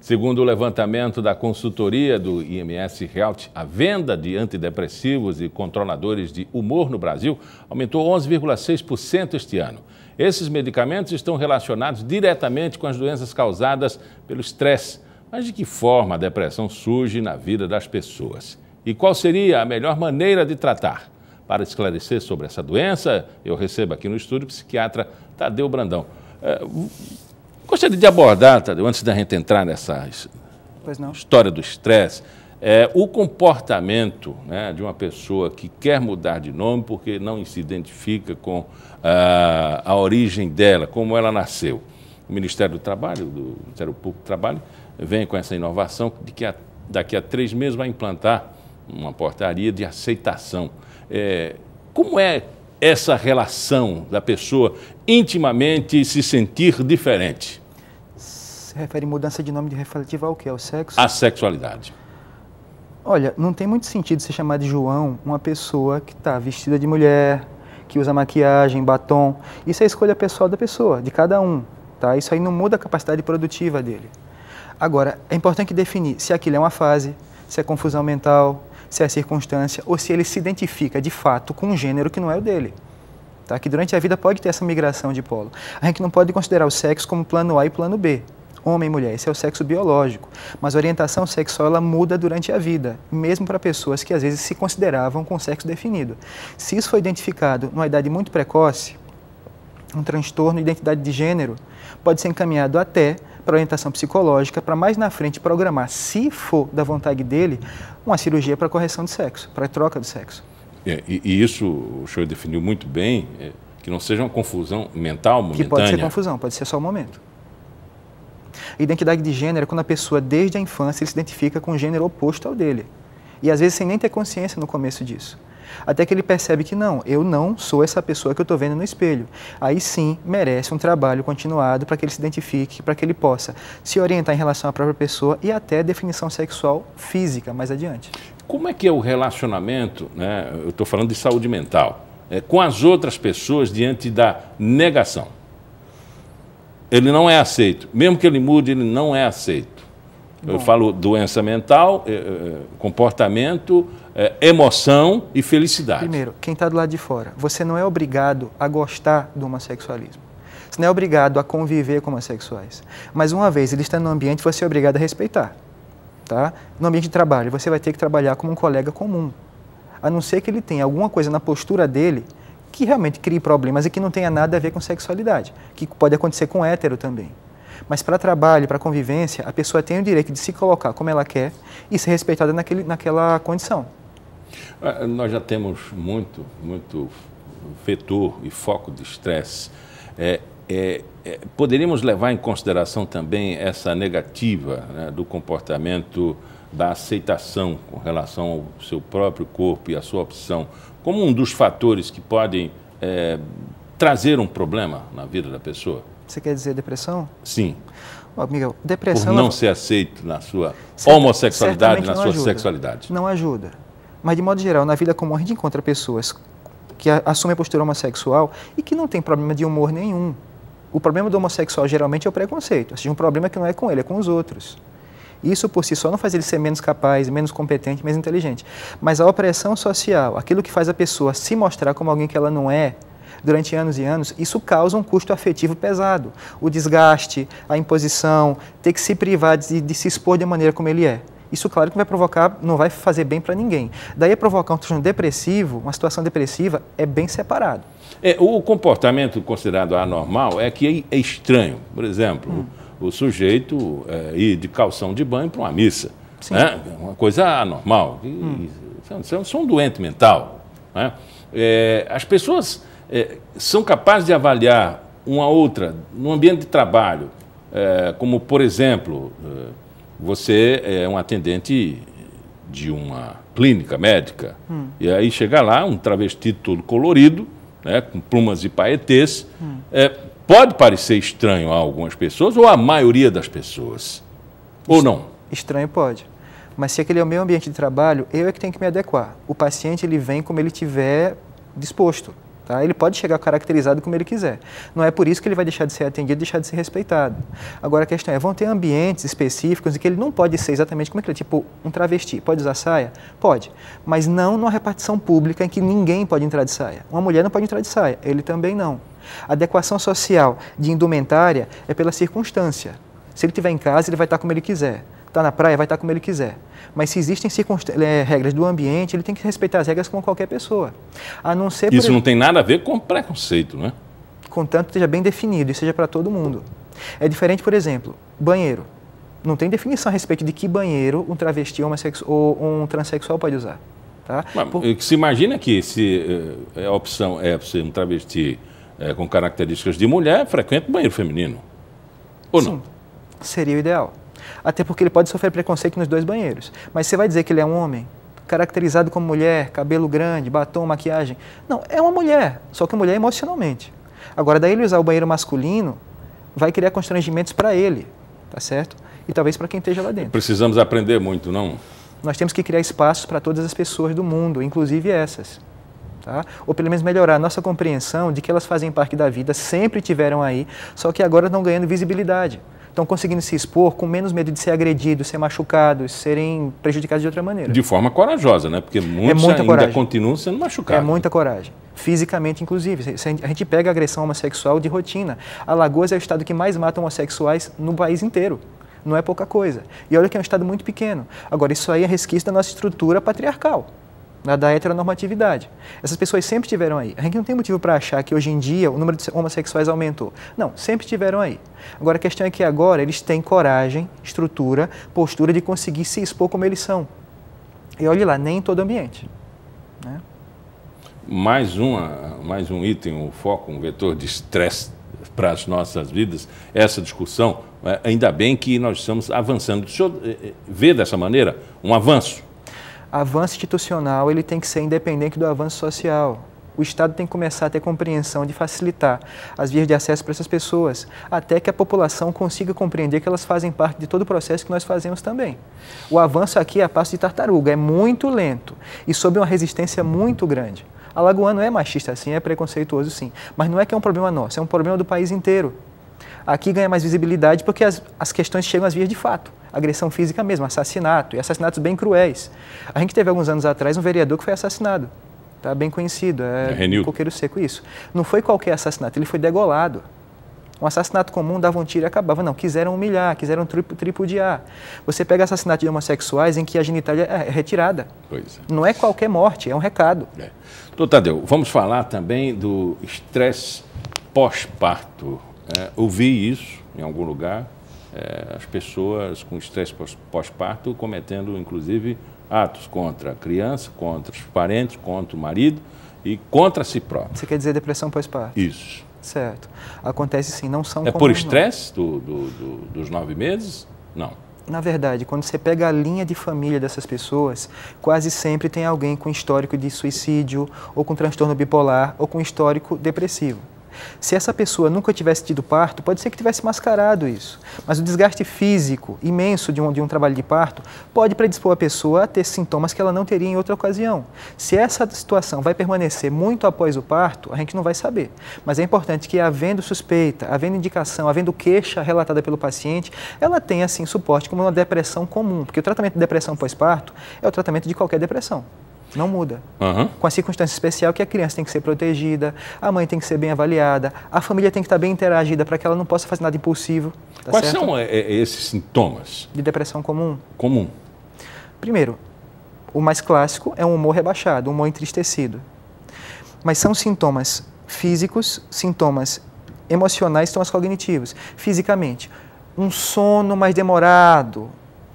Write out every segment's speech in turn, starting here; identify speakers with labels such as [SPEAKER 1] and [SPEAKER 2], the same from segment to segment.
[SPEAKER 1] Segundo o levantamento da consultoria do IMS Health, a venda de antidepressivos e controladores de humor no Brasil aumentou 11,6% este ano. Esses medicamentos estão relacionados diretamente com as doenças causadas pelo estresse. Mas de que forma a depressão surge na vida das pessoas? E qual seria a melhor maneira de tratar? Para esclarecer sobre essa doença, eu recebo aqui no estúdio o psiquiatra Tadeu Brandão. Eh, Gostaria de abordar, Tadeu, antes da gente entrar nessa história do estresse, é, o comportamento né, de uma pessoa que quer mudar de nome porque não se identifica com ah, a origem dela, como ela nasceu. O Ministério do Trabalho, do Ministério Público do Trabalho, vem com essa inovação de que a, daqui a três meses vai implantar uma portaria de aceitação. É, como é essa relação da pessoa intimamente se sentir diferente?
[SPEAKER 2] Se refere mudança de nome de refletiva ao que? Ao sexo?
[SPEAKER 1] À sexualidade.
[SPEAKER 2] Olha, não tem muito sentido se chamar de João uma pessoa que está vestida de mulher, que usa maquiagem, batom. Isso é escolha pessoal da pessoa, de cada um. Tá? Isso aí não muda a capacidade produtiva dele. Agora, é importante definir se aquilo é uma fase, se é confusão mental, se é a circunstância ou se ele se identifica de fato com um gênero que não é o dele. Tá? Que durante a vida pode ter essa migração de polo. A gente não pode considerar o sexo como plano A e plano B. Homem e mulher, esse é o sexo biológico. Mas a orientação sexual ela muda durante a vida, mesmo para pessoas que às vezes se consideravam com sexo definido. Se isso foi identificado numa idade muito precoce, um transtorno de identidade de gênero, pode ser encaminhado até para orientação psicológica, para mais na frente programar, se for da vontade dele, uma cirurgia para correção de sexo, para troca de sexo.
[SPEAKER 1] É, e, e, isso o senhor definiu muito bem, é, que não seja uma confusão mental momentânea. Que pode ser
[SPEAKER 2] confusão, pode ser só o um momento. Identidade de gênero é quando a pessoa, desde a infância, se identifica com o gênero oposto ao dele. E às vezes sem nem ter consciência no começo disso. Até que ele percebe que não, eu não sou essa pessoa que eu estou vendo no espelho. Aí sim merece um trabalho continuado para que ele se identifique, para que ele possa se orientar em relação à própria pessoa e até definição sexual física mais adiante.
[SPEAKER 1] Como é que é o relacionamento, né? eu estou falando de saúde mental, é, com as outras pessoas diante da negação? Ele não é aceito. Mesmo que ele mude, ele não é aceito. Bom. Eu falo doença mental, eh, eh, eh, comportamento, emoção e felicidade. Primeiro,
[SPEAKER 2] quem está do lado de fora, você não é obrigado a gostar do homossexualismo. Você não é obrigado a conviver com homossexuais. Mas uma vez ele está no ambiente, você é obrigado a respeitar. Tá? No ambiente de trabalho, você vai ter que trabalhar como um colega comum. A não ser que ele tenha alguma coisa na postura dele que realmente crie problemas e que não tenha nada a ver com sexualidade, que pode acontecer com hétero também. Mas para trabalho, para convivência, a pessoa tem o direito de se colocar como ela quer e ser respeitada naquele, naquela condição.
[SPEAKER 1] Ah, nós já temos muito, muito vetor e foco de estresse. É, é, é, poderíamos levar em consideração também essa negativa né, do comportamento da aceitação com relação ao seu próprio corpo e à sua opção como um dos fatores que podem é, trazer um problema na vida da pessoa?
[SPEAKER 2] Você quer dizer depressão? Sim. Oh, Miguel, depressão. Por não é ser
[SPEAKER 1] aceito na sua homossexualidade, na sua ajuda. sexualidade.
[SPEAKER 2] Não ajuda. Mas, de modo geral, na vida comum a gente encontra pessoas que assumem a postura homossexual e que não tem problema de humor nenhum. O problema do homossexual geralmente é o preconceito, ou seja, um problema que não é com ele, é com os outros. Isso por si só não faz ele ser menos capaz, menos competente, menos inteligente. Mas a opressão social, aquilo que faz a pessoa se mostrar como alguém que ela não é, durante anos e anos, isso causa um custo afetivo pesado. O desgaste, a imposição, ter que se privar de, de se expor da maneira como ele é. Isso, claro, que vai provocar, não vai fazer bem para ninguém. Daí, é provocar um transtorno depressivo, uma situação depressiva, é bem separado.
[SPEAKER 1] É, o comportamento considerado anormal é que é, é estranho. Por exemplo, hum. o, sujeito é, ir de calção de banho para uma missa. Sim. Né? Uma coisa anormal. Hum. isso é, é um doente mental. Né? É, as pessoas é, são capazes de avaliar uma outra no ambiente de trabalho, é, como, por exemplo, é, você é um atendente de uma clínica médica, hum. e aí chega lá um travesti todo colorido, né, com plumas e paetês, hum. é, pode parecer estranho a algumas pessoas, ou a maioria das pessoas, ou não?
[SPEAKER 2] Estranho pode. Mas se aquele é o meu ambiente de trabalho, eu é que tenho que me adequar. O paciente ele vem como ele tiver disposto. Tá? Ele pode chegar caracterizado como ele quiser. Não é por isso que ele vai deixar de ser atendido, deixar de ser respeitado. Agora a questão é, vão ter ambientes específicos em que ele não pode ser exatamente como ele é. Tipo, um travesti, pode usar saia? Pode. Mas não numa repartição pública em que ninguém pode entrar de saia. Uma mulher não pode entrar de saia, ele também não. A adequação social de indumentária é pela circunstância. Se ele estiver em casa, ele vai estar como ele quiser está na praia, vai estar tá como ele quiser. Mas se existem é, regras do ambiente, ele tem que respeitar as regras como qualquer pessoa. A não ser Isso por... não tem
[SPEAKER 1] nada a ver com preconceito, né?
[SPEAKER 2] Contanto esteja bem definido e seja para todo mundo. É diferente, por exemplo, banheiro. Não tem definição a respeito de que banheiro um travesti ou, ou um transexual pode usar.
[SPEAKER 1] Tá? Mas, por... Eh, se imagina que se eh, é a opção é ser um travesti com características de mulher, frequente banheiro feminino.
[SPEAKER 2] Ou Sim, não? Seria o ideal. Até porque ele pode sofrer preconceito nos dois banheiros. Mas você vai dizer que ele é um homem? Caracterizado como mulher, cabelo grande, batom, maquiagem. Não, é uma mulher, só que mulher emocionalmente. Agora, daí ele usar o banheiro masculino vai criar constrangimentos para ele, tá certo? E talvez para quem esteja lá dentro.
[SPEAKER 1] Precisamos aprender muito, não?
[SPEAKER 2] Nós temos que criar espaços para todas as pessoas do mundo, inclusive essas. Tá? Ou pelo menos melhorar a nossa compreensão de que elas fazem parte da vida, sempre tiveram aí, só que agora estão ganhando visibilidade estão conseguindo se expor com menos medo de ser agredidos, ser machucados, serem prejudicados de outra maneira.
[SPEAKER 1] De forma corajosa, né? Porque é muitos é ainda continuam sendo
[SPEAKER 2] machucados. É muita coragem. Fisicamente, inclusive. A gente pega a agressão homossexual de rotina. Alagoas é o estado que mais mata homossexuais no país inteiro não é pouca coisa. E olha que é um Estado muito pequeno. Agora, isso aí é resquício da nossa estrutura patriarcal da, da heteronormatividade. Essas pessoas sempre estiveram aí. A gente não tem motivo para achar que hoje em dia o número de homossexuais aumentou. Não, sempre estiveram aí. Agora a questão é que agora eles têm coragem, estrutura, postura de conseguir se expor como eles são. E olhe lá, nem em todo ambiente. Né?
[SPEAKER 1] Mais, uma, mais um item, um foco, um vetor de estresse para as nossas vidas, essa discussão, é, ainda bem que nós estamos avançando. O senhor vê dessa maneira um avanço?
[SPEAKER 2] avanço institucional ele tem que ser independente do avanço social. O Estado tem que começar a ter compreensão de facilitar as vias de acesso para essas pessoas, até que a população consiga compreender que elas fazem parte de todo o processo que nós fazemos também. O avanço aqui é a passo de tartaruga, é muito lento e sob uma resistência muito grande. A Lagoa não é machista assim, é preconceituoso sim, mas não é que é um problema nosso, é um problema do país inteiro. Aqui ganha mais visibilidade porque as, as questões chegam às vias de fato. Agressão física mesmo, assassinato, e assassinatos bem cruéis. A gente teve alguns anos atrás um vereador que foi assassinado, tá? bem conhecido, é, é um coqueiro seco, isso. Não foi qualquer assassinato, ele foi degolado. Um assassinato comum dava um tiro e acabava. Não, quiseram humilhar, quiseram tripudiar. Você pega assassinatos de homossexuais em que a genitália é retirada. Pois é. Não é qualquer morte, é um recado. É.
[SPEAKER 1] Doutor Tadeu, vamos falar também do estresse pós-parto. É, ouvi isso em algum lugar, é, as pessoas com estresse pós-parto cometendo, inclusive, atos contra a criança, contra os parentes, contra o marido e
[SPEAKER 2] contra si próprio. Você quer dizer depressão pós-parto? Isso. Certo. Acontece sim, não são. É por estresse
[SPEAKER 1] do, do, do, dos nove meses? Não.
[SPEAKER 2] Na verdade, quando você pega a linha de família dessas pessoas, quase sempre tem alguém com histórico de suicídio, ou com transtorno bipolar, ou com histórico depressivo. Se essa pessoa nunca tivesse tido parto, pode ser que tivesse mascarado isso. Mas o desgaste físico imenso de um, de um trabalho de parto pode predispor a pessoa a ter sintomas que ela não teria em outra ocasião. Se essa situação vai permanecer muito após o parto, a gente não vai saber. Mas é importante que, havendo suspeita, havendo indicação, havendo queixa relatada pelo paciente, ela tenha, assim, suporte como uma depressão comum. Porque o tratamento de depressão pós-parto é o tratamento de qualquer depressão. Não muda. Uhum. Com a circunstância especial que a criança tem que ser protegida, a mãe tem que ser bem avaliada, a família tem que estar bem interagida para que ela não possa fazer nada impulsivo. Tá Quais certo? são
[SPEAKER 1] é, é esses sintomas?
[SPEAKER 2] De depressão comum? Comum. Primeiro, o mais clássico é um humor rebaixado, um humor entristecido. Mas são sintomas físicos, sintomas emocionais, sintomas cognitivos. Fisicamente, um sono mais demorado,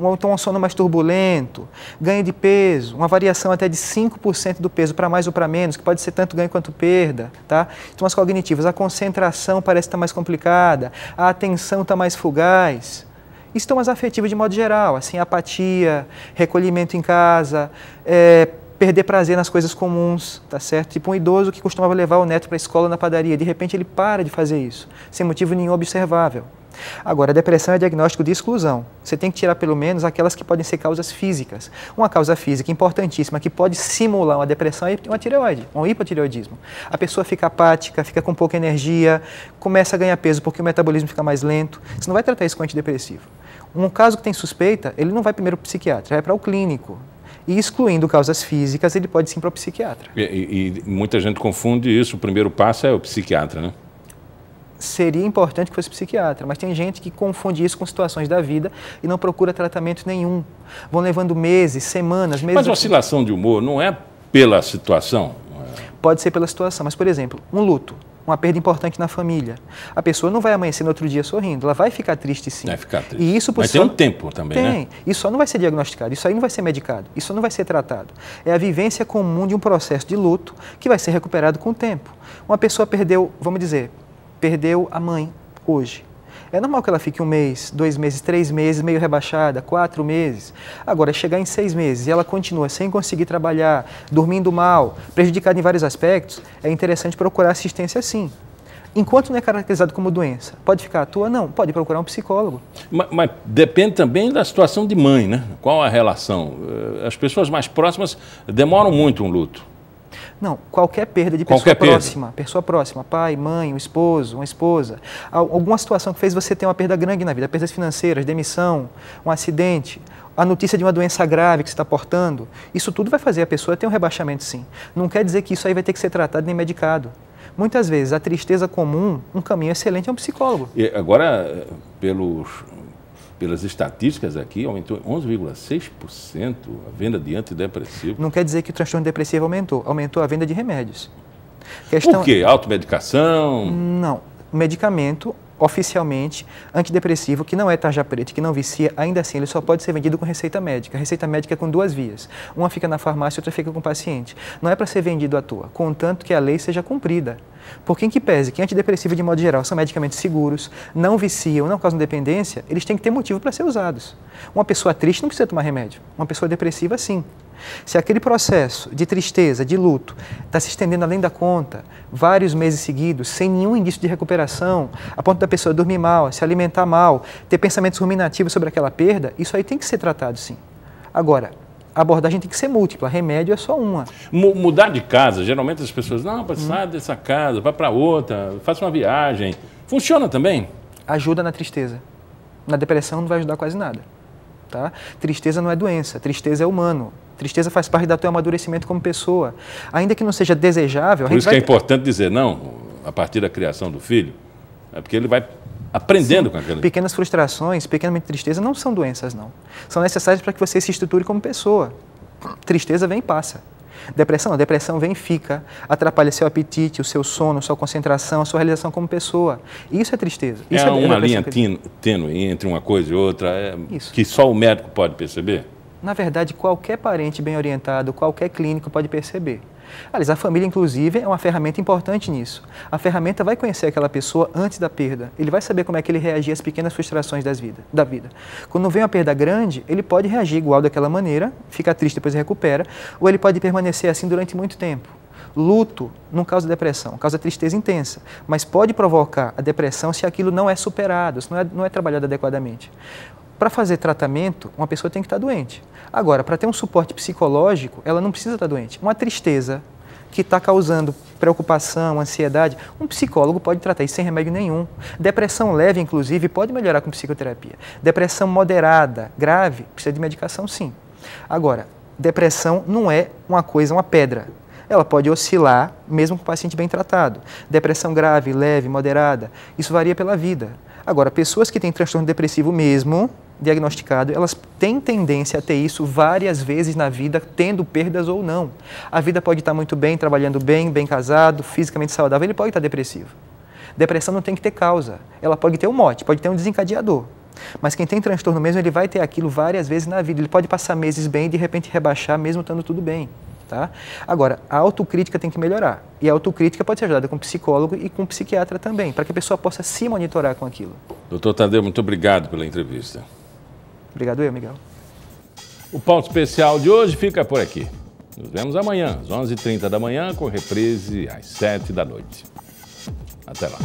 [SPEAKER 2] ou então um sono mais turbulento, ganho de peso, uma variação até de 5% do peso para mais ou para menos, que pode ser tanto ganho quanto perda, tá? Então as cognitivas, a concentração parece estar tá mais complicada, a atenção está mais fugaz. Estão as afetivas de modo geral, assim, apatia, recolhimento em casa, é, perder prazer nas coisas comuns, tá certo? Tipo um idoso que costumava levar o neto para a escola na padaria, de repente ele para de fazer isso, sem motivo nenhum observável. Agora, a depressão é diagnóstico de exclusão. Você tem que tirar pelo menos aquelas que podem ser causas físicas. Uma causa física importantíssima que pode simular uma depressão é uma tireoide, um hipotireoidismo. A pessoa fica apática, fica com pouca energia, começa a ganhar peso porque o metabolismo fica mais lento. Você não vai tratar isso com antidepressivo. Um caso que tem suspeita, ele não vai primeiro para o psiquiatra, vai para o clínico. E excluindo causas físicas, ele pode sim para o psiquiatra.
[SPEAKER 1] E, e, e muita gente confunde isso. O primeiro passo é o psiquiatra, né?
[SPEAKER 2] seria importante que fosse psiquiatra, mas tem gente que confunde isso com situações da vida e não procura tratamento nenhum. Vão levando meses, semanas, meses. Mas a
[SPEAKER 1] oscilação de humor não é pela situação?
[SPEAKER 2] Pode ser pela situação, mas, por exemplo, um luto, uma perda importante na família. A pessoa não vai amanhecer no outro dia sorrindo, ela vai ficar triste sim. Vai ficar triste. E isso por Mas só... tem um tempo também, né? tem. né? Isso só não vai ser diagnosticado, isso aí não vai ser medicado, isso não vai ser tratado. É a vivência comum de um processo de luto que vai ser recuperado com o tempo. Uma pessoa perdeu, vamos dizer, perdeu a mãe hoje. É normal que ela fique um mês, dois meses, três meses, meio rebaixada, quatro meses. Agora, chegar em seis meses e ela continua sem conseguir trabalhar, dormindo mal, prejudicada em vários aspectos, é interessante procurar assistência sim. Enquanto não é caracterizado como doença, pode ficar à toa? Não, pode procurar um psicólogo.
[SPEAKER 1] Mas, mas depende também da situação de mãe, né? Qual a relação? Eh, as pessoas mais próximas demoram muito um luto.
[SPEAKER 2] Não, qualquer perda de pessoa qualquer próxima, perda. pessoa próxima, pai, mãe, um esposo, uma esposa, alguma situação que fez você ter uma perda grande na vida, perdas financeiras, demissão, um acidente, a notícia de uma doença grave que você está portando, isso tudo vai fazer a pessoa ter um rebaixamento sim. Não quer dizer que isso aí vai ter que ser tratado nem medicado. Muitas vezes a tristeza comum, um caminho excelente é um psicólogo.
[SPEAKER 1] E agora, eh, pelos pelas estatísticas aqui, aumentou 11,6% a venda de antidepressivo.
[SPEAKER 2] Não quer dizer que o transtorno depressivo aumentou, aumentou a venda de remédios. Questão... Por quê?
[SPEAKER 1] Automedicação?
[SPEAKER 2] Não. Medicamento oficialmente antidepressivo que não é tarja preta, que não vicia, ainda assim ele só pode ser vendido com receita médica. receita médica é com duas vias. Uma fica na farmácia, outra fica com o paciente. Não é para ser vendido à toa, contanto que a lei seja cumprida. Porque em que pese que antidepressivos, de modo geral, são medicamentos seguros, não viciam, não causam dependência, eles têm que ter motivo para ser usados. Uma pessoa triste não precisa tomar remédio. Uma pessoa depressiva, sim. Se aquele processo de tristeza, de luto, está se estendendo além da conta, vários meses seguidos, sem nenhum indício de recuperação, a ponto da pessoa dormir mal, se alimentar mal, ter pensamentos ruminativos sobre aquela perda, isso aí tem que ser tratado sim. Agora, a abordagem tem que ser múltipla, remédio é só uma.
[SPEAKER 1] M mudar de casa, geralmente as pessoas, não, sai dessa casa, vai para outra, faça uma viagem. Funciona também?
[SPEAKER 2] Ajuda na tristeza. Na depressão não vai ajudar quase nada. Tá? Tristeza não é doença, tristeza é humano. Tristeza faz parte do teu amadurecimento como pessoa. Ainda que não seja desejável. Por isso vai... que é importante
[SPEAKER 1] dizer não, a partir da criação do filho, é porque ele vai aprendendo Sim. com aquele. Pequenas
[SPEAKER 2] frustrações, pequena tristeza não são doenças, não. São necessárias para que você se estruture como pessoa. Tristeza vem e passa. Depressão? A depressão vem e fica, atrapalha seu apetite, o seu sono, sua concentração, a sua realização como pessoa. Isso é tristeza. Isso é, é uma linha
[SPEAKER 1] tênue entre uma coisa e outra é, que só o médico pode perceber?
[SPEAKER 2] Na verdade, qualquer parente bem orientado, qualquer clínico pode perceber. Aliás, a família, inclusive, é uma ferramenta importante nisso. A ferramenta vai conhecer aquela pessoa antes da perda. Ele vai saber como é que ele reagir às pequenas frustrações das vida, da vida. Quando vem uma perda grande, ele pode reagir igual daquela maneira, fica triste, depois recupera, ou ele pode permanecer assim durante muito tempo. Luto não causa depressão, causa tristeza intensa, mas pode provocar a depressão se aquilo não é superado, se não é, não é trabalhado adequadamente. Para fazer tratamento, uma pessoa tem que estar tá doente. Agora, para ter um suporte psicológico, ela não precisa estar tá doente. Uma tristeza que está causando preocupação, ansiedade, um psicólogo pode tratar isso sem remédio nenhum. Depressão leve, inclusive, pode melhorar com psicoterapia. Depressão moderada, grave, precisa de medicação, sim. Agora, depressão não é uma coisa, uma pedra. Ela pode oscilar, mesmo com o paciente bem tratado. Depressão grave, leve, moderada, isso varia pela vida. Agora, pessoas que têm transtorno depressivo mesmo, diagnosticado, elas têm tendência a ter isso várias vezes na vida, tendo perdas ou não. A vida pode estar muito bem, trabalhando bem, bem casado, fisicamente saudável, ele pode estar depressivo. Depressão não tem que ter causa, ela pode ter um mote, pode ter um desencadeador. Mas quem tem transtorno mesmo, ele vai ter aquilo várias vezes na vida. Ele pode passar meses bem e de repente rebaixar, mesmo estando tudo bem. Tá? Agora, a autocrítica tem que melhorar. E a autocrítica pode ser ajudada com psicólogo e com psiquiatra também, para que a pessoa possa se monitorar com aquilo.
[SPEAKER 1] Doutor Tadeu, muito obrigado pela entrevista.
[SPEAKER 2] Obrigado eu, Miguel. O ponto
[SPEAKER 1] especial de hoje fica por aqui. Nos vemos amanhã, às 11h30 da manhã, com reprise às 7 da noite. Até lá.